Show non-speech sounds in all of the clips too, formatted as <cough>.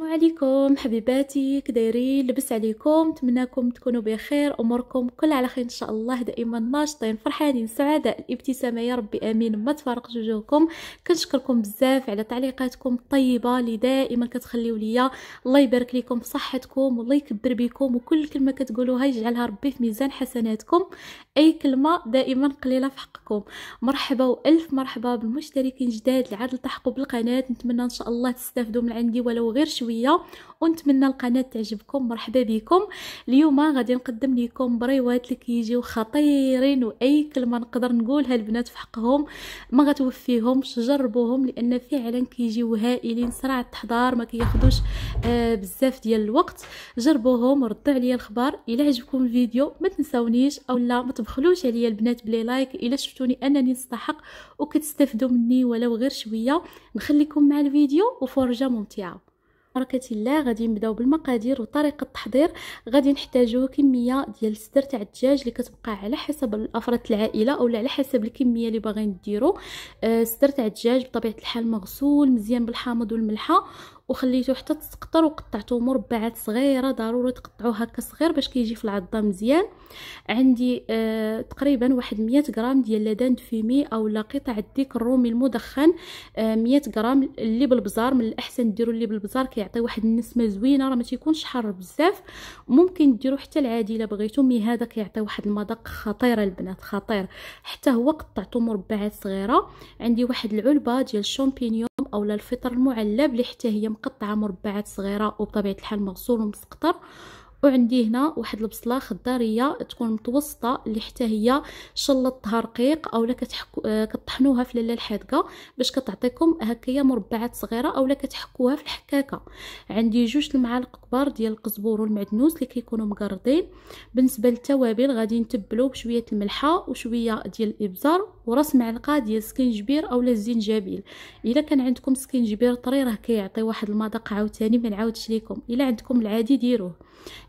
السلام عليكم حبيباتي كدايرين لبس عليكم نتمناكم تكونوا بخير اموركم كل على خير ان شاء الله دائما ناشطين فرحانين سعداء الابتسامه يا ربي امين ما تفارق وجوهكم كنشكركم بزاف على تعليقاتكم الطيبه اللي دائما كتخليو ليا الله يبارك لكم في صحتكم والله يكبر بكم وكل كلمه كتقولوها يجعلها ربي في ميزان حسناتكم اي كلمه دائما قليله في حقكم مرحبا والف مرحبا بالمشتركين جداد اللي عاد التحقوا بالقناه نتمنى ان شاء الله تستافدوا من عندي ولو غير شويه شويه ونتمنى القناه تعجبكم مرحبا بكم اليوم غادي نقدم لكم بريوات اللي كيجيو خطيرين واي كلمه نقدر نقولها البنات في حقهم ما غتوفيهمش جربوهم لان فعلا كيجيو هائلين سرعه التحضير ما كياخذوش آه بزاف ديال الوقت جربوهم وردوا عليا الخبر الى عجبكم الفيديو ما تنساونيش اولا ما تبخلوش عليا البنات بلي لايك الى شفتوني انني نستحق وكتستافدوا مني ولو غير شويه نخليكم مع الفيديو وفرجه ممتعه بركه الله غادي نبداو بالمقادير وطريقه التحضير غادي نحتاجو كميه ديال الصدر تاع الدجاج اللي كتبقى على حسب الافراد العائله اولا على حسب الكميه اللي باغيين ديرو آه، الصدر تاع الدجاج بطبيعه الحال مغسول مزيان بالحامض والملحه وخليته حتى تسقطر وقطعته مربعات صغيره ضروري تقطعو هكا صغير باش كيجي في العضه مزيان عندي آه تقريبا واحد 100 غرام ديال لادان دفيمي اولا قطع الديك الرومي المدخن آه 100 غرام اللي بالبزار من الاحسن ديروا اللي بالبزار كيعطي واحد النسمه زوينه راه ما تيكونش حار بزاف ممكن ديروا حتى العادي الا بغيتو مي هذا كيعطي واحد المذاق خطير البنات خطير حتى هو قطعته مربعات صغيره عندي واحد العلبه ديال الشامبينيون او الفطر المعلب اللي حتى هي مقطعه مربعات صغيره وبطبيعه الحال مغسول ومسقطر وعندي هنا واحد البصله خضاريه تكون متوسطه اللي حتى هي شلطتها رقيق اولا آه، كطحنوها في لاله الحادقه باش كتعطيكم هكايا مربعات صغيره اولا كتحكوها في الحكاكه عندي جوج المعالق كبار ديال القزبور والمعدنوس اللي كيكونوا مقردين بالنسبه للتوابل غادي نتبلو بشويه الملحه وشويه ديال الابزار وراس معلقه ديال السكنجبير اولا الزنجبيل الا كان عندكم سكنجبير طري راه كيعطي واحد المذاق عاوتاني ما نعاودش ليكم الا عندكم العادي ديروه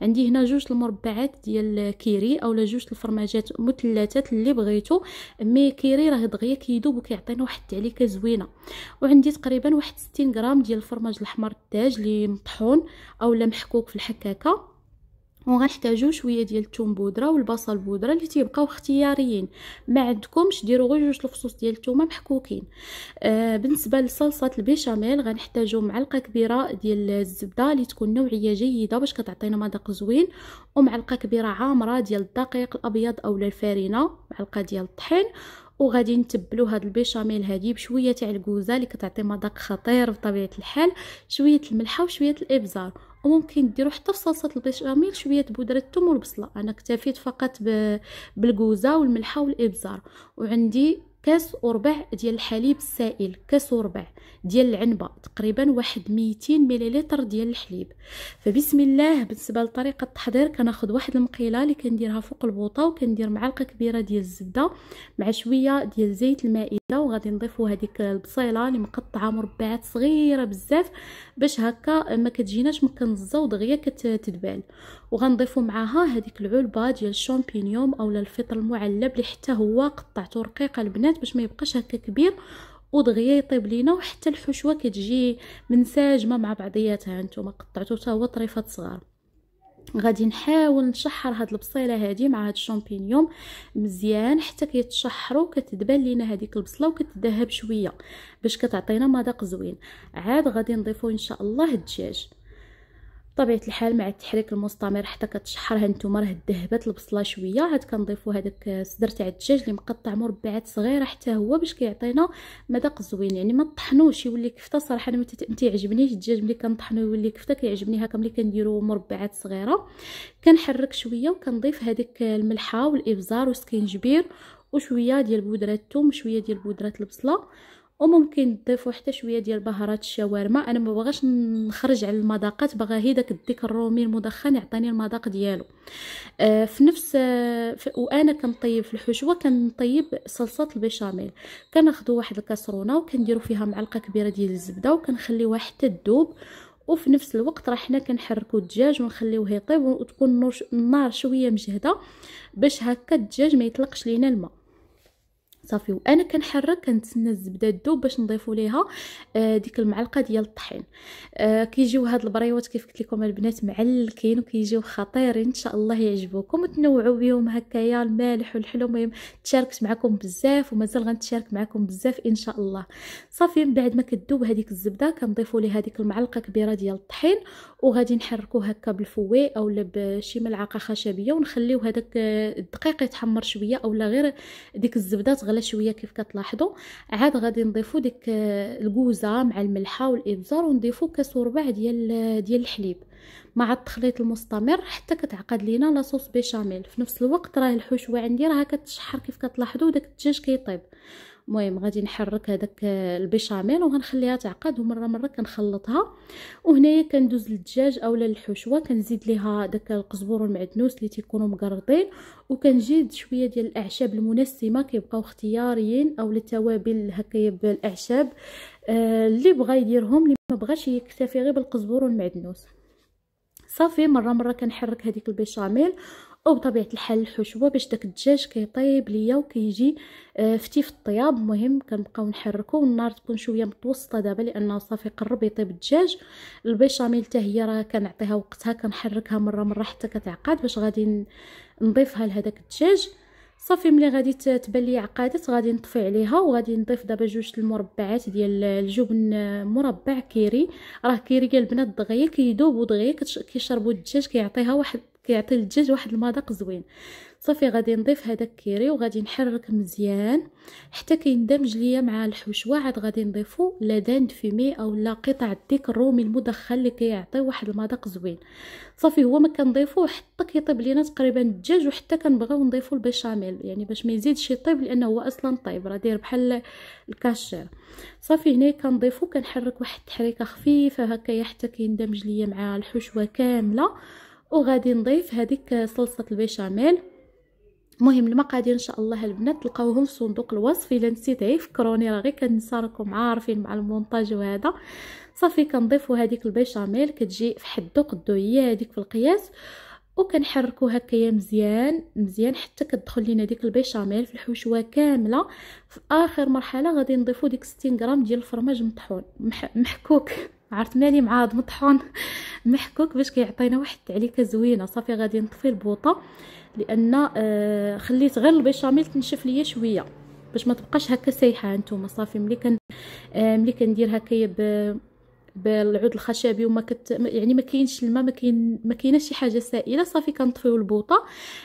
عندي هنا جوج المربعات ديال كيري اولا جوج الفرماجات مثلثات اللي بغيتو مي كيري راه دغيا كيدوب وكيعطينا واحد التعليكه زوينه وعندي تقريبا واحد 60 غرام ديال الفرماج الاحمر الداج اللي مطحون اولا محكوك في الحكاكه وغنحتاجو شويه ديال الثوم بودره والبصل بودره اللي تيبقاو اختياريين ما عندكمش ديروا غير جوج الفصوص ديال الثومه محكوكين آه بالنسبه لصلصه البيشاميل غنحتاجو معلقه كبيره ديال الزبده اللي تكون نوعيه جيده باش كتعطينا مذاق زوين ومعلقه كبيره عامره ديال الدقيق الابيض اولا الفارينه معلقه ديال الطحين وغادي نتبلو هاد البيشاميل هادي بشويه تاع الكوزه اللي كتعطي مذاق خطير بطبيعه الحال شويه الملحه وشويه الابزار وممكن ديروا حتى في صلصه البيشاميل شويه بودره الثوم والبصله انا اكتفيت فقط بالكوزه والملحه والابزار وعندي كاس وربع ديال الحليب السائل كاس وربع ديال العنبه تقريبا واحد 200 مليلتر ديال الحليب فبسم الله بالنسبه لطريقه التحضير كناخذ واحد المقيله اللي كنديرها فوق البوطه وكندير معلقه كبيره ديال الزبده مع شويه ديال زيت المائده وغادي نضيفوا هذيك البصيله اللي مقطعه مربعات صغيره بزاف باش هكا ما كتجيناش مكنزه ودغيا كتدبال وغنضيفوا معاها هذيك العلبه ديال الشامبينيون اولا الفطر المعلب اللي حتى هو قطعته رقيقه البنات البنات باش ما يبقاش هكا كبير ودغيا يطيب لينا وحتى الحشوه كتجي منسجمه مع بعضياتها نتوما قطعتو حتى هو طريفات صغار غادي نحاول نشحر هاد البصيله هادي مع هاد الشامبينيون مزيان حتى كيتشحروا كتدبان لينا هذيك البصله وكتذهب شويه باش كتعطينا مذاق زوين عاد غادي نضيفو ان شاء الله الدجاج بطبيعه الحال مع التحريك المستمر حتى كتشحرها نتوما راه ذهبت البصله شويه عاد كنضيفو هذاك الصدر تاع الدجاج اللي مقطع مربعات صغيره حتى هو باش كيعطينا مذاق زوين يعني ما طحنوش يولي كفته صراحه انا ما تيعجبنيش الدجاج ملي كنطحنو يولي كفته كيعجبني هكا ملي كنديرو مربعات صغيره كنحرك شويه وكنضيف هذيك الملحه والابزار والسكينجبير وشويه ديال بودره الثوم وشويه ديال بودره البصله وممكن تضيفوا حتى شويه ديال بهارات الشاورما انا ما بغاش نخرج على المذاقات باغا هي داك الديك الرومي المدخن يعطيني المذاق ديالو آه في نفس آه في وانا كنطيب في الحشوه كنطيب صلصه البيشاميل كناخذ واحد الكسرونه وكنديروا فيها معلقه كبيره ديال الزبده وكنخليوها حتى تذوب وفي نفس الوقت راه حنا كنحركوا الدجاج ونخليوه يطيب وتكون النار شويه مجهده باش هكا الدجاج ما يطلقش لينا الماء صافي وانا كنحرك كنتسنى الزبده تذوب باش نضيفوا ليها آه، ديك المعلقه ديال الطحين آه، كيجيو هاد البريوات كيف قلت لكم البنات معلكين وكيجيو خطيرين ان شاء الله يعجبوكم وتنوعوا بهم هكايا المالح والحلو المهم تشاركت معكم بزاف ومازال غنتشارك معكم بزاف ان شاء الله صافي من بعد ما كتذوب هذيك الزبده كنضيفوا ليها ديك المعلقه كبيره ديال الطحين وغادي نحركوه هكا بالفوي لا بشي ملعقه خشبيه ونخليو هذاك الدقيق يتحمر شويه اولا غير ديك الزبده تغلي غلا شويه كيف كتلاحظوا عاد غادي نضيفوا ديك آه، الكوزه مع الملحه والابزار ونضيفوا كاس وربع ديال آه، ديال الحليب مع التخليط المستمر حتى كتعقد لينا لاصوص بيشاميل في نفس الوقت راه الحشوه عندي راه كتشحر كيف كتلاحظوا داك الدجاج كيطيب المهم غادي نحرك هذاك البيشاميل وغنخليها تعقد ومره مره كنخلطها وهنايا كندوز للدجاج اولا الحشوه كنزيد ليها داك القزبور والمعدنوس اللي تيكونوا مقرطين وكنزيد شويه ديال الاعشاب المنسمه كيبقاو اختياريين اولا التوابل هكايا بالاعشاب آه، اللي بغى يديرهم اللي ما بغاش يكتفي غير بالقزبور والمعدنوس صافي مره مره كنحرك هذيك البيشاميل او بطبيعه الحال الحشوه باش داك الدجاج كيطيب ليا وكيجي آه، فتي في الطياب مهم كنبقاو نحركو والنار تكون شويه متوسطه دابا لانه صافي قرب يطيب الدجاج البيشاميل حتى هي راه كنعطيها وقتها كنحركها مره مره حتى كتعقد باش غادي نضيفها لهداك الدجاج صافي ملي غادي تبان لي عقادات غادي نطفي عليها وغادي نضيف دابا جوج المربعات ديال الجبن مربع كيري راه كيري ديال البنات دغيا كيدوب ودغيا كيشربوا الدجاج كيعطيها واحد كيعطي الدجاج واحد المذاق زوين صافي غادي نضيف هذا كيري وغادي نحرك مزيان حتى كيندمج ليا مع الحشوه عاد غادي نضيفو لدان دفيمي فيمي او لا قطع الديك الرومي المدخل اللي كيعطي واحد المذاق زوين صافي هو ما كنضيفوه حتى كيطيب لينا تقريبا الدجاج وحتى كنبغيو نضيفو البشاميل يعني باش ما يزيدش يطيب لانه هو اصلا طيب راه داير بحال الكاشير صافي هنا كنضيفو كنحرك واحد التحريكه خفيفه هكايا حتى كيندمج ليا مع الحشوه كامله وغادي نضيف هذيك صلصه البيشاميل مهم المقادير ان شاء الله البنات تلقاوهم في صندوق الوصف الا نسيت غير فكروني راه غير كنسى راكم عارفين مع المونتاج وهذا صافي كنضيفوا هذيك البيشاميل كتجي في حدو قدو هي هذيك في القياس وكنحركو هكايا مزيان مزيان حتى كتدخل لينا ديك البيشاميل في الحشوه كامله في اخر مرحله غادي نضيفو ديك 60 غرام ديال الفرماج مطحون مح محكوك عرفت مالي معاض مطحون <laughs> محكوك باش كيعطينا واحد التعليكه زوينه صافي غادي نطفي البوطه لان آه خليت غير البيشاميل تنشف ليا شويه باش ما تبقاش هكا سايحه نتوما صافي ملي كن آه ملي كندير كي بالعود الخشبي وما كت يعني ما كاينش الماء ما كاين ما كايناش شي حاجه سائله صافي كنطفيو البوطه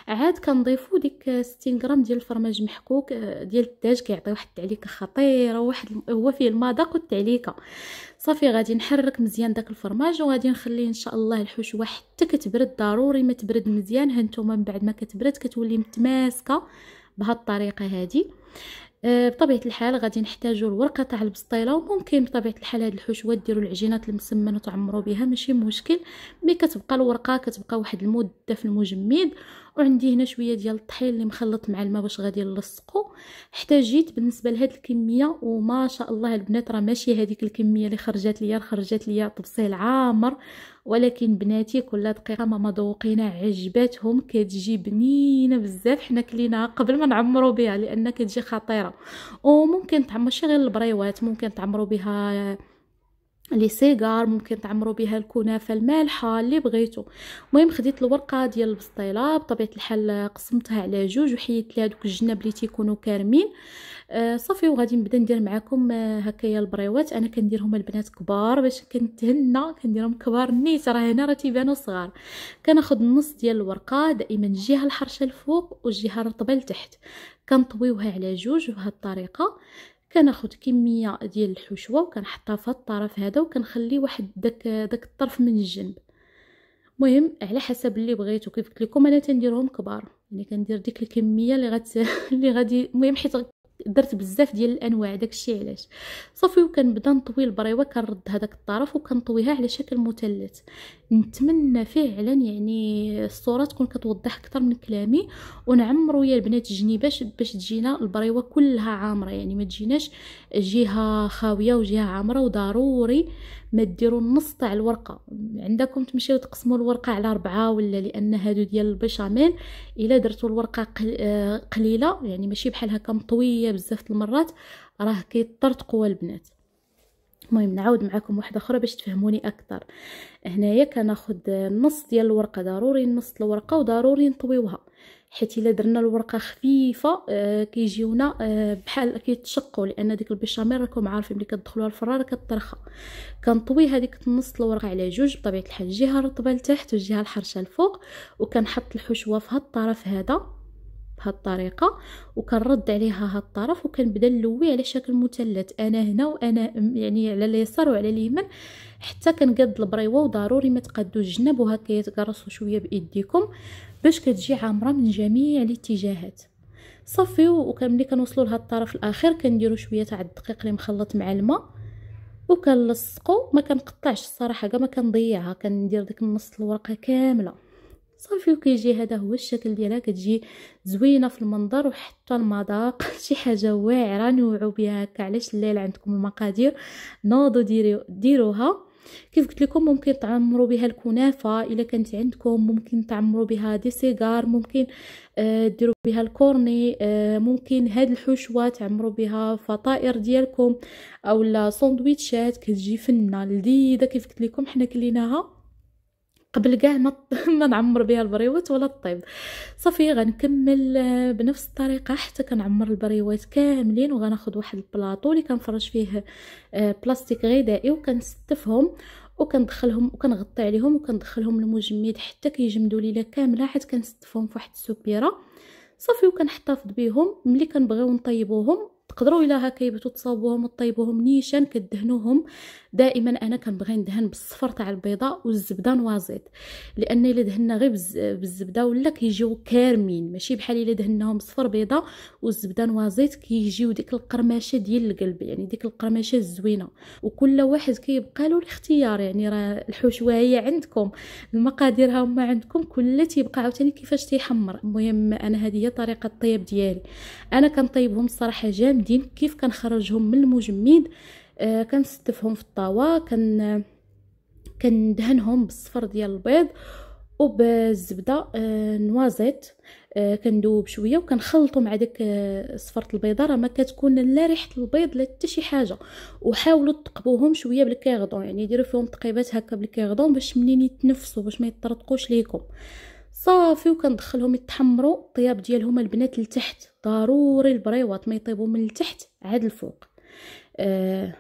عاد كنضيفو ديك 60 غرام ديال الفرماج محكوك آه، ديال الدجاج كيعطي واحد التعليكه خطيره واحد هو فيه المذاق والتعليكه صافي غادي نحرك مزيان داك الفرماج وغادي نخليه ان شاء الله الحشوه حتى كتبرد ضروري ما تبرد مزيان هانتوما من بعد ما كتبرد كتولي متماسكه بهالطريقه هذه آه، بطبيعه الحال غادي نحتاجوا الورقه تاع البسطيله وممكن بطبيعه الحال هاد الحشوه ديروا العجينات المسمنه وتعمروا بها ماشي مشكل مي كتبقى الورقه كتبقى واحد المده في المجمد وعندي هنا شويه ديال الطحين اللي مخلط مع الماء باش غادي نلصقو احتاجيت بالنسبه لهاد الكميه وما شاء الله البنات راه ماشي هذيك الكميه اللي خرجت ليا خرجت ليا طبسيل عامر ولكن بناتي كل دقيقه ماما ذوقينا عجباتهم كتجي بنينه بزاف حنا كليناها قبل ما نعمرو بها لان كتجي خطيره وممكن تعمر ماشي غير البريوات ممكن تعمروا بها لي سيجار ممكن تعمروا بها الكنافه المالحه اللي بغيتو المهم خديت الورقه ديال البسطيله بطبيعه الحال قسمتها على جوج وحيدت لها دوك الجناب اللي تيكونوا كارمين آه صافي وغادي نبدا ندير معكم آه هكايا البريوات انا كنديرهم البنات كبار باش كنتهنى كنديرهم كبار نيت راه هنا راه تيبانوا صغار كناخذ النص ديال الورقه دائما الجهه الحرشه الفوق والجهه الرطبه لتحت كنطويوها على جوج بهذه الطريقه كناخد كميه ديال الحشوه وكنحطها في الطرف هذا وكنخلي واحد داك داك الطرف من الجنب مهم على حسب اللي بغيتو كيف قلت لكم انا تنديرهم كبار يعني كندير ديك الكميه اللي غت <laughs> اللي غادي المهم حيت درت بزاف ديال الانواع داكشي علاش صافي وكنبدا نطوي البريوه كنرد هذاك الطرف وكنطويها على شكل مثلث نتمنى فعلا يعني الصوره تكون كتوضح اكثر من كلامي ونعمروا يا البنات الجنيباش باش تجينا البريوه كلها عامره يعني ما تجيناش جهه خاويه وجهه عامره وضروري ما ديروا النص تاع الورقه عندكم تمشيو تقسموا الورقه على أربعة ولا لان هادو ديال البشاميل الا درتوا الورقه آه، قليله يعني ماشي بحال هكا مطويه بزاف المرات راه تقوى البنات المهم نعاود معكم واحده اخرى باش تفهموني اكثر هنايا كناخذ نص ديال الورقه ضروري نص الورقه وضروري نطويوها حيت الا درنا الورقه خفيفه آه كيجيونا آه بحال كيتشقوا لان ديك البيشاميل راكم عارفين ملي كتدخلوها الفراره كترخى كنطوي هذيك النص الورقه على جوج بطبيعه الحال الجهه رطبه لتحت والجهه الحرشه لفوق وكنحط الحشوه في هاد الطرف هذا بهاد الطريقه وكنرد عليها هاد الطرف وكنبدا نلوي على شكل مثلث انا هنا وانا يعني على اليسار وعلى اليمين حتى كنقاد البريوه وضروري ما تقادوش الجنب وهكا يتقرصوا شويه بايديكم باش كتجي عامره من جميع الاتجاهات صافي وكملي كنوصلوا لهاد الطرف الاخر كنديروا شويه تاع الدقيق اللي مخلط مع الماء وكنلصقوا ما كنقطعش الصراحه كاع ما كنضيعها كندير داك النص الورقه كامله صافي وكيجي هذا هو الشكل ديالها كتجي زوينه في المنظر وحتى المذاق <laughs> شي حاجه واعره نوعوا بها هكا علاش الليل عندكم المقادير نوضوا ديرو ديروها كيف قلت لكم ممكن تعمروا بها الكنافه الا كانت عندكم ممكن تعمروا بها دي سيجار ممكن آه، ديروا بها الكورني آه، ممكن هاد الحشوه تعمروا بها فطائر ديالكم اولا سندويتشات كتجي فنه لذيذه كيف قلت لكم حنا كليناها قبل كاع ما <laughs> ما نعمر بها البريوات ولا الطيب صافي غنكمل آه، بنفس الطريقه حتى كنعمر البريوات كاملين وغناخذ واحد البلاطو اللي كنفرش فيه آه، بلاستيك غذائي وكنستفهم وكندخلهم وكنغطي عليهم وكندخلهم المجمد حتى كيجمدوا ليله كامله حيت كنستفهم فواحد السوبيره صافي وكنحتفظ بهم ملي كنبغيو نطيبوهم تقدروا الا هكا يبتو تصاوبوهم وطيبوهم نيشان كدهنوهم دائما انا كنبغي ندهن بالصفر تاع البيضه والزبده نوازيت لان الا دهنا غير بالزبده ولا كيجيو كارمين ماشي بحال الا دهناهم صفر بيضه والزبده نوازيت كيجيو ديك القرمشه ديال القلب يعني ديك القرمشه الزوينه وكل واحد كيبقى له الاختيار يعني راه الحشوه هي عندكم المقادير هما عندكم كل تيبقى عاوتاني كيفاش تيحمر المهم انا هذه هي طريقه الطيب ديالي انا كنطيبهم الصراحه جامدين كيف كنخرجهم من المجمد آه، كنستفهم في الطاوة كن كندهنهم بالصفر ديال البيض وبالزبده آه، نوازيت آه، كندوب شويه وكنخلطو مع داك صفره البيضه راه ما كتكون لا ريحه البيض لا حتى شي حاجه وحاولوا تقبوهم شويه بالكيغدون يعني ديروا فيهم تقيبات هكا بالكيغدون باش منين يتنفسوا باش ما يطرطقوش ليكم صافي وكندخلهم يتحمروا الطياب ديالهم البنات لتحت ضروري البريوات ما يطيبوا من التحت عاد الفوق آه،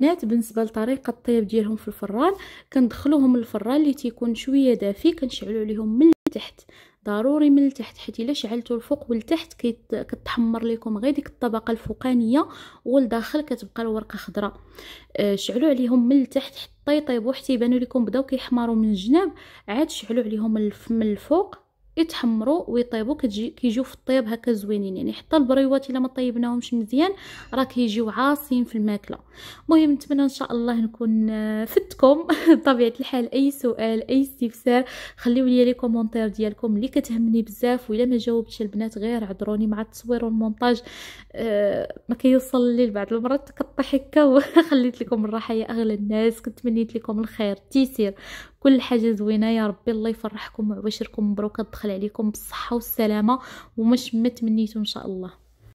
نات بالنسبه لطريقه الطياب ديالهم في الفران كندخلوهم الفران اللي تيكون شويه دافي كنشعلوا عليهم من التحت ضروري من التحت حيت الا شعلتو الفوق والتحت كتحمر لكم غير ديك الطبقه الفوقانيه والداخل كتبقى الورقه خضراء آه شعلوا عليهم من التحت حتى يطيبوا حتى يبانوا لكم بداو كيحمروا من الجناب عاد شعلوا عليهم من الفوق يتحمروا ويطيبوا كتجي كيجيو في الطيب هكا زوينين يعني حتى البريوات الا ما طيبناهمش مزيان راه كيجيو عاصين في الماكله المهم نتمنى ان شاء الله نكون آه، فدتكم بطبيعه <laughs> الحال اي سؤال اي استفسار خليو لي لي كومونتير ديالكم اللي كتهمني بزاف ولا ما جاوبتش البنات غير عذروني مع التصوير والمونتاج أه ما كيوصل لي بعض المرات كطيح هكا <laughs> وخليت لكم الراحه يا اغلى الناس كنت لكم الخير تيسير كل حاجه زوينه يا ربي الله يفرحكم وعواشركم مبروكه تدخل عليكم بالصحه والسلامه ومش ما تمنيتو ان شاء الله